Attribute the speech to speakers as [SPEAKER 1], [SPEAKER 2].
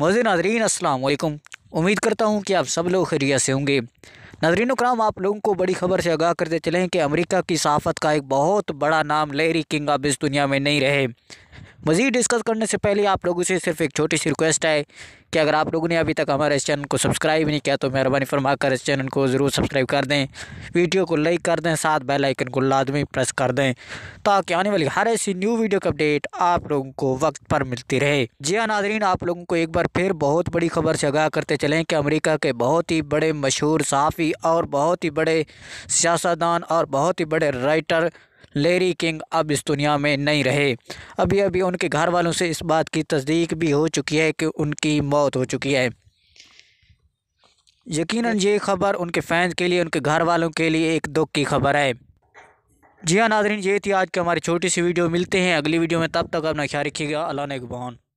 [SPEAKER 1] Moz नाजरीन असलकुम उम्मीद करता हूँ कि आप सब लोग खैरिया से होंगे नाजरीन कराम आप लोगों को बड़ी खबर से आगाह करते चलें कि अमेरिका की सहाफ़त का एक बहुत बड़ा नाम लेरी किंग अब इस दुनिया में नहीं रहे मज़ीद डिस्कस करने से पहले आप लोगों से सिर्फ एक छोटी सी रिक्वेस्ट है कि अगर आप लोगों ने अभी तक हमारे इस चैनल को सब्सक्राइब नहीं किया तो मेहरबानी फरमा कर इस चैनल को ज़रूर सब्सक्राइब कर दें वीडियो को लाइक कर दें साथ बेल आइकन को लाजमी प्रेस कर दें ताकि आने वाली हर ऐसी न्यू वीडियो की अपडेट आप लोगों को वक्त पर मिलती रहे जी हाँ नाजरीन आप लोगों को एक बार फिर बहुत बड़ी खबर से आगाह करते चलें कि अमरीका के बहुत ही बड़े मशहूर साफ़ी और बहुत ही बड़े सियासतदान और बहुत ही बड़े राइटर लेरी किंग अब इस दुनिया में नहीं रहे अभी अभी उनके घर वालों से इस बात की तस्दीक भी हो चुकी है कि उनकी मौत मौत हो चुकी है यकीनन ये खबर उनके फैंस के लिए उनके घर वालों के लिए एक दुख की खबर है जी हाँ नाजरीन ये थी आज की हमारी छोटी सी वीडियो मिलते हैं अगली वीडियो में तब तक अपना ख्याल रखिएगा अल्लाह ने